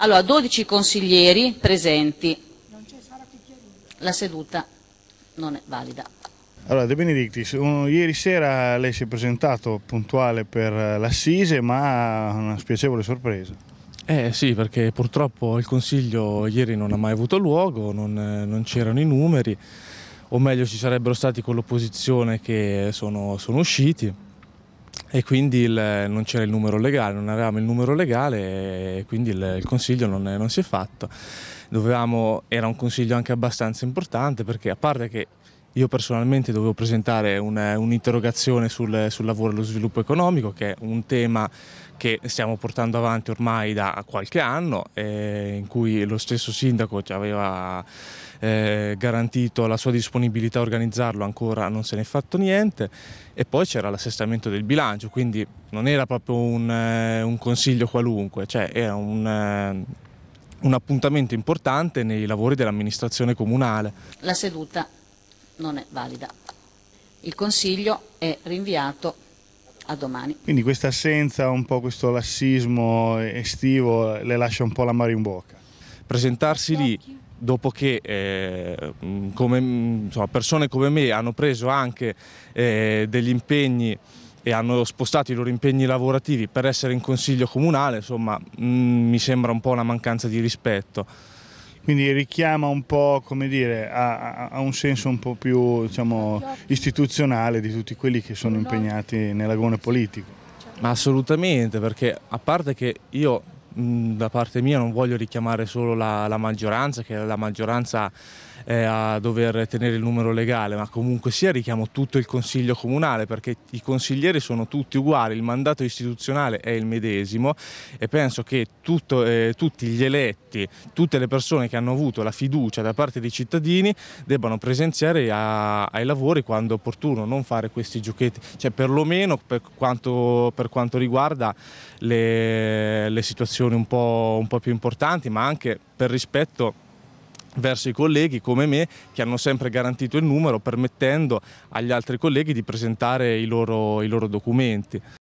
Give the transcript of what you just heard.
Allora, 12 consiglieri presenti. La seduta non è valida. Allora De Benedictis, un, ieri sera lei si è presentato puntuale per l'Assise ma una spiacevole sorpresa. Eh sì, perché purtroppo il Consiglio ieri non ha mai avuto luogo, non, non c'erano i numeri, o meglio ci sarebbero stati con l'opposizione che sono, sono usciti e quindi il, non c'era il numero legale, non avevamo il numero legale e quindi il, il consiglio non, non, si è fatto. Dovevamo, era un consiglio anche abbastanza importante perché a parte che io personalmente dovevo presentare eh, un'interrogazione un sul, sul, lavoro e lo sviluppo economico, che è un tema che stiamo portando avanti ormai da qualche anno, eh, in cui lo stesso sindaco ci aveva eh, garantito la sua disponibilità a organizzarlo, ancora non se ne è fatto niente, e poi c'era l'assestamento del bilancio, quindi non era proprio un, eh, un consiglio qualunque, cioè era un eh, un appuntamento importante nei lavori dell'amministrazione comunale. La seduta non è valida. Il Consiglio è rinviato a domani. Quindi questa assenza, un po' questo lassismo estivo, le lascia un po' la mare in bocca? Presentarsi lì dopo che eh, come, insomma, persone come me hanno preso anche eh, degli impegni e hanno spostato i loro impegni lavorativi per essere in consiglio comunale, insomma mh, mm, mi sembra un po' una mancanza di rispetto quindi richiama un po' come dire a, a un senso un po' più diciamo, istituzionale di tutti quelli che sono impegnati nell'agone politico. Ma assolutamente, perché a parte che io Mm, da parte mia non voglio richiamare solo la, la maggioranza, che la maggioranza è a dover tenere il numero legale, ma comunque sia richiamo tutto il Consiglio Comunale perché i consiglieri sono tutti uguali, il mandato istituzionale è il medesimo e penso che tutto, eh, tutti gli eletti, tutte le persone che hanno avuto la fiducia da parte dei cittadini debbano presenziare a, ai lavori quando è opportuno, non fare questi giochetti, cioè perlomeno per quanto, per quanto riguarda le, le situazioni prestazioni un po', un po' più importanti, ma anche per rispetto verso i colleghi come me che hanno sempre garantito il numero permettendo agli altri colleghi di presentare i loro, i loro documenti.